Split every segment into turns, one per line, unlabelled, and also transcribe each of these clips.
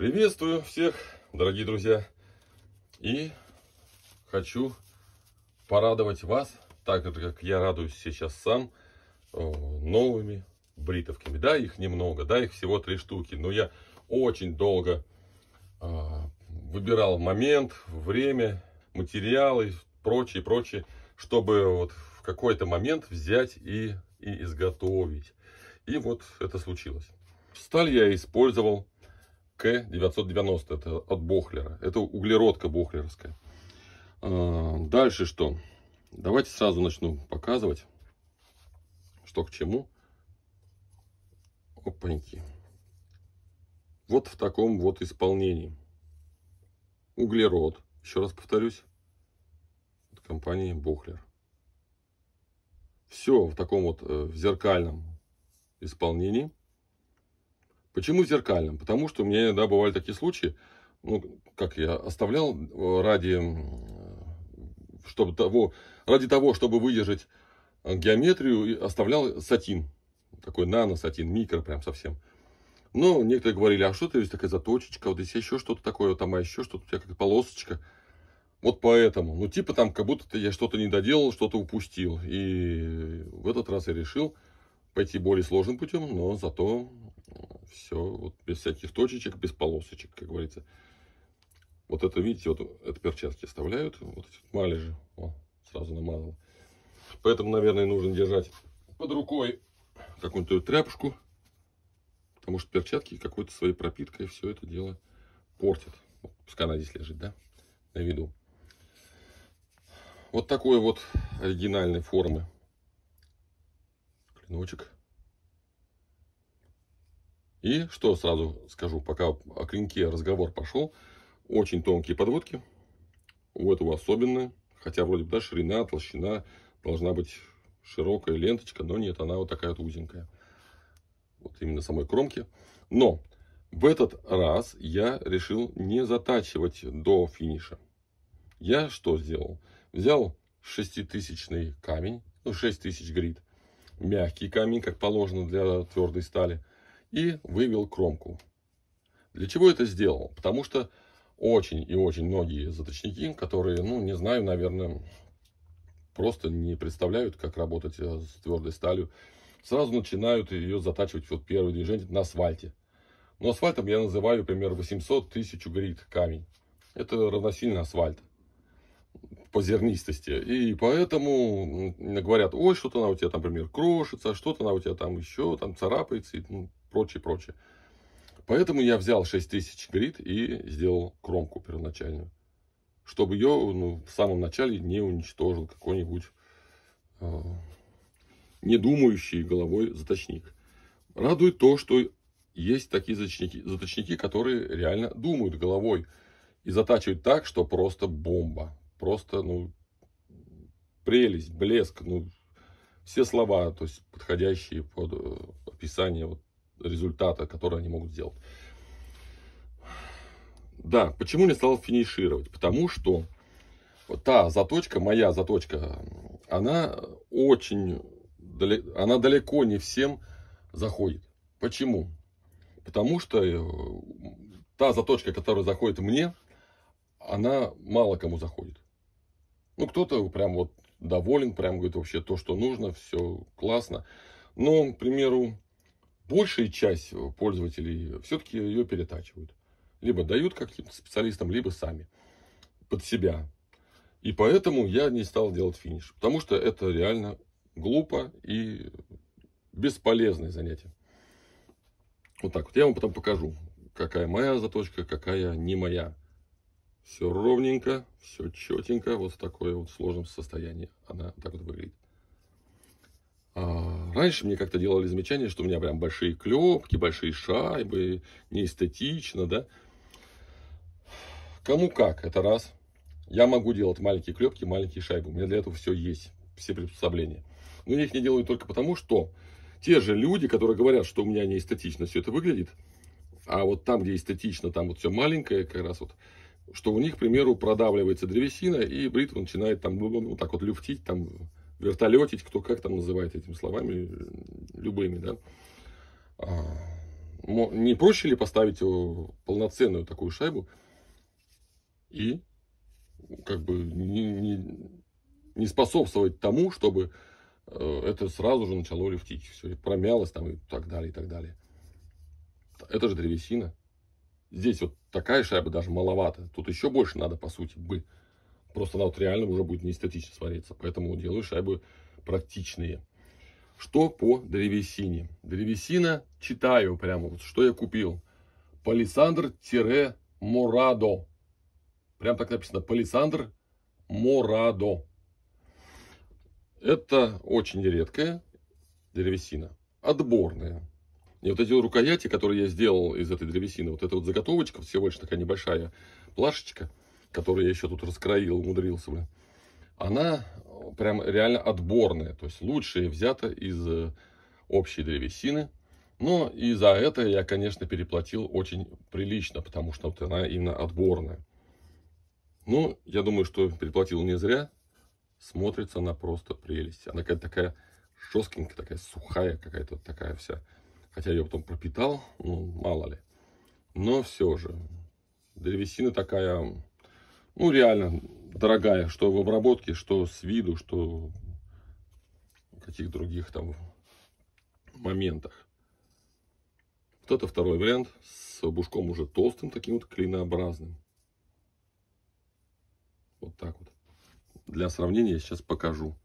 Приветствую всех, дорогие друзья. И хочу порадовать вас, так же, как я радуюсь сейчас сам, э, новыми бритовками. Да, их немного, да, их всего три штуки. Но я очень долго а, выбирал момент, время, материалы, прочее, прочее, чтобы вот в какой-то момент взять и, и изготовить. И вот это случилось. Сталь я использовал к-990, это от Бохлера. Это углеродка бохлеровская. А, дальше что? Давайте сразу начну показывать, что к чему. Опаньки. Вот в таком вот исполнении. Углерод, еще раз повторюсь, от компании Бохлер. Все в таком вот э, в зеркальном исполнении. Почему зеркальным? Потому что у меня да, бывали такие случаи, ну, как я оставлял э, ради, чтобы того, ради того, чтобы выдержать э, геометрию, оставлял сатин. Такой нано-сатин, микро прям совсем. Но некоторые говорили, а что ты есть такая заточечка, вот здесь еще что-то такое, там, а еще что-то, у тебя как полосочка. Вот поэтому. Ну, типа там, как будто я что-то не доделал, что-то упустил. И в этот раз я решил, пойти более сложным путем, но зато э, все вот без всяких точечек, без полосочек, как говорится. Вот это, видите, вот это перчатки оставляют, вот эти малежи, о, сразу намазал. Поэтому, наверное, нужно держать под рукой какую-нибудь тряпочку, потому что перчатки какой-то своей пропиткой все это дело портят. Вот, пускай она здесь лежит, да, на виду. Вот такой вот оригинальной формы ночек. И что сразу скажу, пока о клинке разговор пошел, очень тонкие подводки. У этого особенные. хотя вроде бы да, ширина, толщина должна быть широкая ленточка, но нет, она вот такая вот узенькая. Вот именно самой кромки. Но в этот раз я решил не затачивать до финиша. Я что сделал? Взял шеститысячный камень, ну, 6000 грит, мягкий камень, как положено для твердой стали, и вывел кромку. Для чего это сделал? Потому что очень и очень многие заточники, которые, ну, не знаю, наверное, просто не представляют, как работать э, с твердой сталью, сразу начинают ее затачивать вот первое движение на асфальте. Но ну, асфальтом я называю, например, 800 тысяч грит камень. Это равносильно асфальт по зернистости. И поэтому говорят, ой, что-то она у тебя, там, например, крошится, что-то она у тебя там еще, там, царапается и ну, прочее, прочее. Поэтому я взял 6000 грит и сделал кромку первоначальную. Чтобы ее ну, в самом начале не уничтожил какой-нибудь э, недумающий головой заточник. Радует то, что есть такие заточники, заточники, которые реально думают головой и затачивают так, что просто бомба просто, ну, прелесть, блеск, ну, все слова, то есть подходящие под э, описание вот результата, который они могут сделать. Да, почему не стал финишировать? Потому что та заточка, моя заточка, она очень, она далеко не всем заходит. Почему? Потому что э, та заточка, которая заходит мне, она мало кому заходит. Ну, кто-то прям вот доволен, прям говорит вообще то, что нужно, все классно. Но, к примеру, большая часть пользователей все-таки ее перетачивают. Либо дают каким-то специалистам, либо сами под себя. И поэтому я не стал делать финиш. Потому что это реально глупо и бесполезное занятие. Вот так вот. Я вам потом покажу, какая моя заточка, какая не моя. Все ровненько, все четенько, вот в такое вот сложном состоянии она так вот выглядит. А, раньше мне как-то делали замечание, что у меня прям большие клепки, большие шайбы, неэстетично, да. Кому как, это раз. Я могу делать маленькие клепки, маленькие шайбы, у меня для этого все есть, все приспособления. Но я их не делаю только потому, что те же люди, которые говорят, что у меня неэстетично все это выглядит, а вот там, где эстетично, там вот все маленькое, как раз вот что у них, к примеру, продавливается древесина, и бритва начинает там вот ну, ну, так вот люфтить, там вертолетить, кто как там называет этими словами, э, любыми, да. А, не проще ли поставить полноценную такую шайбу и как бы не, не, не способствовать тому, чтобы э, это сразу же начало люфтить, все промялось там и так далее, и так далее. Это же древесина. Здесь вот такая шайба даже маловато. Тут еще больше надо, по сути, бы. Просто она вот реально уже будет неэстетично смотреться. Поэтому делаю шайбы практичные. Что по древесине? Древесина, читаю прямо, вот что я купил. Палисандр-Морадо. Прям так написано. Палисандр Морадо. Это очень редкая древесина. Отборная. И вот эти рукояти, которые я сделал из этой древесины, вот эта вот заготовочка, всего лишь такая небольшая плашечка, которую я еще тут раскроил, умудрился, бля, она э, прям реально отборная, то есть лучшая взята из э, общей древесины. Но и за это я, конечно, переплатил очень прилично, потому что вот она именно отборная. Ну, я думаю, что переплатил не зря. Смотрится она просто прелесть. Она какая-то такая жесткенькая, такая сухая какая-то вот такая вся. Хотя ее потом пропитал, ну, мало ли. Но все же, древесина такая, ну, реально дорогая, что в обработке, что с виду, что в каких других там моментах. Вот это второй вариант с бушком уже толстым, таким вот клинообразным. Вот так вот. Для сравнения я сейчас покажу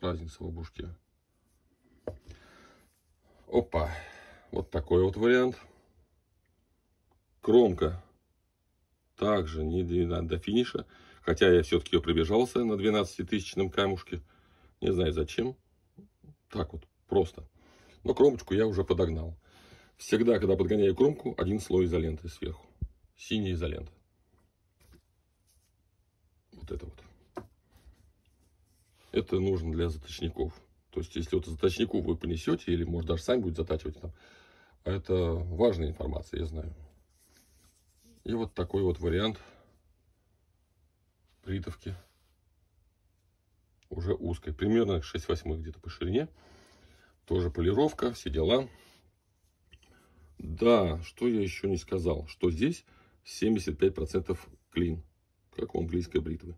разницу в обушке. Опа. Вот такой вот вариант. Кромка. Также не доведена до финиша. Хотя я все-таки ее пробежался на 12-тысячном камушке. Не знаю зачем. Так вот, просто. Но кромочку я уже подогнал. Всегда, когда подгоняю кромку, один слой изоленты сверху. Синяя изолента. Вот это вот. Это нужно для заточников. То есть, если вот заточнику вы понесете, или, может, даже сами будете затачивать там, это важная информация, я знаю. И вот такой вот вариант притовки. Уже узкой. Примерно 6 восьмых где-то по ширине. Тоже полировка, все дела. Да, что я еще не сказал. Что здесь 75% клин, как у английской бритвы.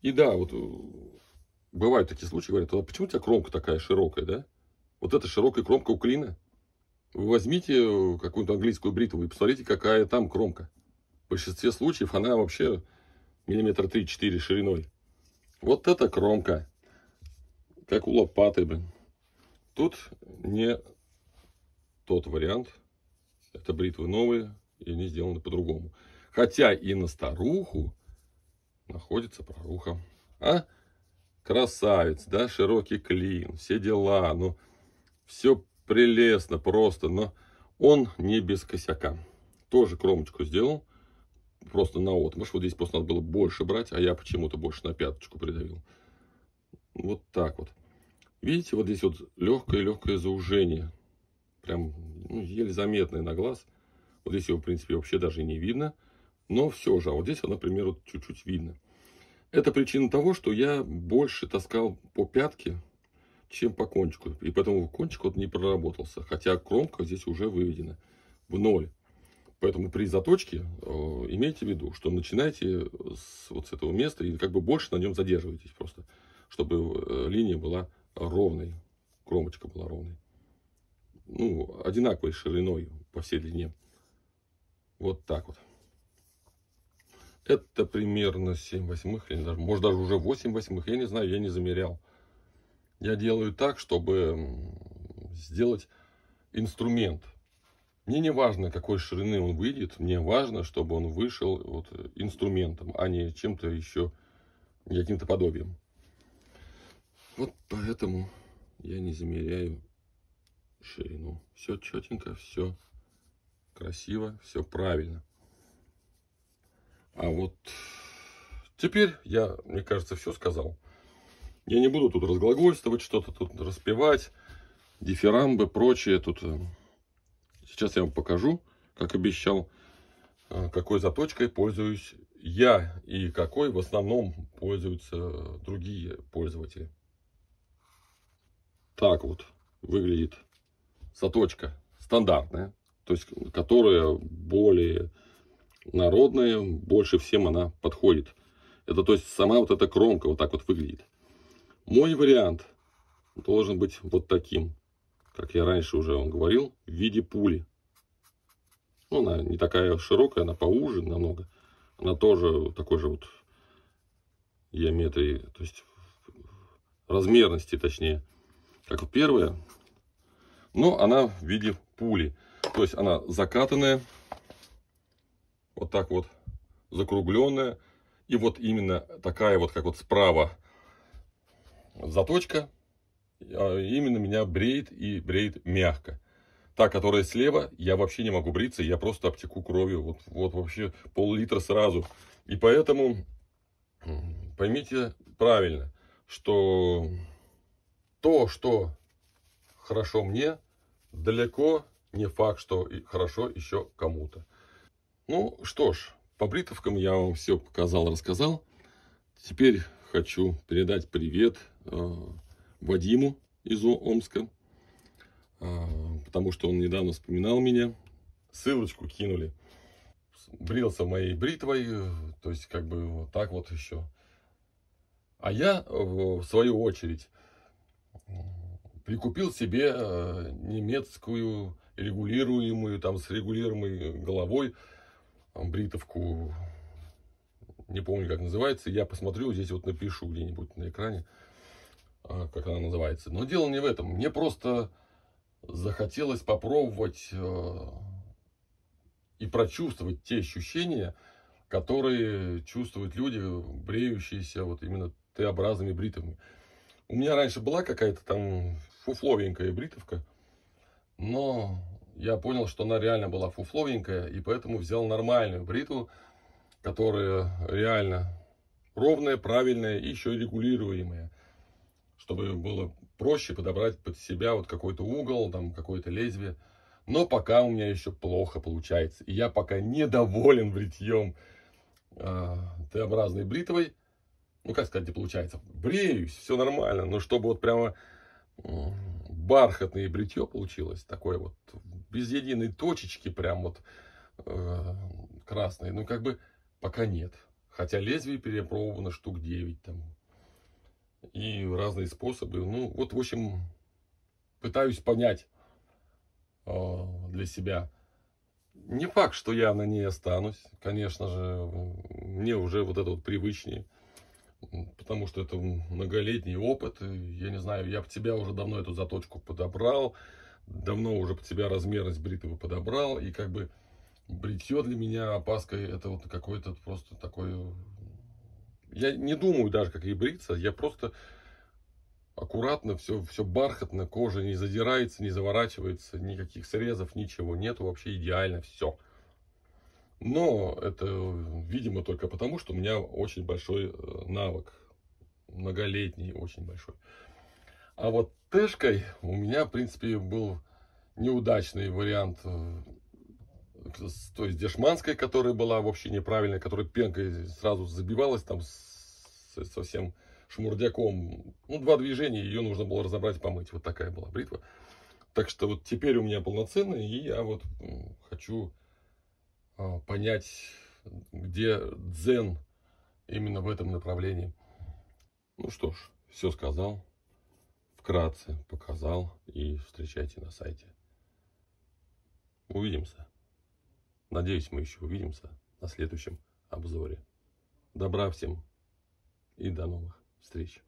И да, вот э, бывают такие случаи, говорят, а почему у тебя кромка такая широкая, да? Вот эта широкая кромка у клина. Вы возьмите э, какую-то английскую бритву и посмотрите, какая там кромка. В большинстве случаев она вообще миллиметра 3-4 шириной. Вот эта кромка. Как у лопаты, блин. Тут не тот вариант. Это бритвы новые и они сделаны по-другому. Хотя и на старуху находится проруха. А? красавец, да, широкий клин, все дела, ну, все прелестно просто, но он не без косяка. Тоже кромочку сделал, просто на вот, может Вот здесь просто надо было больше брать, а я почему-то больше на пяточку придавил. Вот так вот. Видите, вот здесь вот легкое-легкое заужение. Прям ну, еле заметное на глаз. Вот здесь его, в принципе, вообще даже не видно. Но все же, а вот здесь, например, вот чуть-чуть видно. Это причина того, что я больше таскал по пятке, чем по кончику. И поэтому кончик вот не проработался. Хотя кромка здесь уже выведена в ноль. Поэтому при заточке э, имейте в виду, что начинайте с, вот с этого места и как бы больше на нем задерживайтесь просто, чтобы э, линия была ровной, кромочка была ровной. Ну, одинаковой шириной по всей длине. Вот так вот. Это примерно 7 восьмых, или даже, может даже уже 8 восьмых, я не знаю, я не замерял. Я делаю так, чтобы сделать инструмент. Мне не важно, какой ширины он выйдет, мне важно, чтобы он вышел вот э, инструментом, а не чем-то еще, каким-то подобием. Вот поэтому я не замеряю ширину. Все четенько, все красиво, все правильно. А вот теперь я, мне кажется, все сказал. Я не буду тут разглагольствовать, что-то тут распевать, дифирамбы, прочее. Тут э, сейчас я вам покажу, как обещал, э, какой заточкой пользуюсь я и какой в основном пользуются э, другие пользователи. Так вот выглядит заточка стандартная, то есть которая более народная, больше всем она подходит. Это то есть сама вот эта кромка вот так вот выглядит. Мой вариант должен быть вот таким, как я раньше уже вам говорил, в виде пули. Ну, она не такая широкая, она поуже намного. Она тоже такой же вот геометрии, то есть размерности точнее, как первая. Но ну, она в виде пули. То есть она закатанная, вот так вот закругленная. И вот именно такая вот, как вот справа заточка, а именно меня бреет и бреет мягко. Та, которая слева, я вообще не могу бриться, я просто обтеку кровью. Вот, вот вообще пол-литра сразу. И поэтому поймите правильно, что то, что хорошо мне, далеко не факт, что хорошо еще кому-то. Ну что ж, по бритовкам я вам все показал, рассказал. Теперь хочу передать привет э, Вадиму из Омска, э, потому что он недавно вспоминал меня. Ссылочку кинули. Брился моей бритвой, э, то есть как бы вот так вот еще. А я, э, в свою очередь, прикупил себе э, немецкую регулируемую, там с регулируемой головой бритовку, не помню, как называется. Я посмотрю, здесь вот напишу где-нибудь на экране, а, как она называется. Но дело не в этом. Мне просто захотелось попробовать э, и прочувствовать те ощущения, которые чувствуют люди, бреющиеся вот именно Т-образными бритовыми. У меня раньше была какая-то там фуфловенькая бритовка, но я понял, что она реально была фуфловенькая, и поэтому взял нормальную бритву, которая реально ровная, правильная и еще и регулируемая, чтобы было проще подобрать под себя вот какой-то угол, там какое-то лезвие. Но пока у меня еще плохо получается, и я пока недоволен бритьем э, а, Т-образной бритвой. Ну, как сказать, не получается. Бреюсь, все нормально, но чтобы вот прямо бархатное бритье получилось, такое вот без единой точечки прям вот э, красной, ну как бы пока нет. Хотя лезвие перепробовано штук 9 там. И разные способы. Ну вот, в общем, пытаюсь понять э, для себя. Не факт, что я на ней останусь, конечно же, мне уже вот это вот привычнее, потому что это многолетний опыт, я не знаю, я бы тебя уже давно эту заточку подобрал, давно уже под себя размерность бритвы подобрал, и как бы бритье для меня опаской это вот какой-то просто такой... Э, я не думаю даже, как и бриться, я просто аккуратно, все, все бархатно, кожа не задирается, не заворачивается, никаких срезов, ничего нету, вообще идеально все. Но это, э, видимо, только потому, что у меня очень большой э, навык, многолетний, очень большой. А вот Тэшкой у меня, в принципе, был неудачный вариант э, то есть дешманской, которая была вообще неправильная, которая пенкой сразу забивалась там совсем шмурдяком. Ну, два движения, ее нужно было разобрать и помыть. Вот такая была бритва. Так что вот теперь у меня полноценная, и я вот хочу а, понять, где дзен именно в этом направлении. Ну что ж, все сказал вкратце показал и встречайте на сайте. Увидимся. Надеюсь, мы еще увидимся на следующем обзоре. Добра всем и до новых встреч.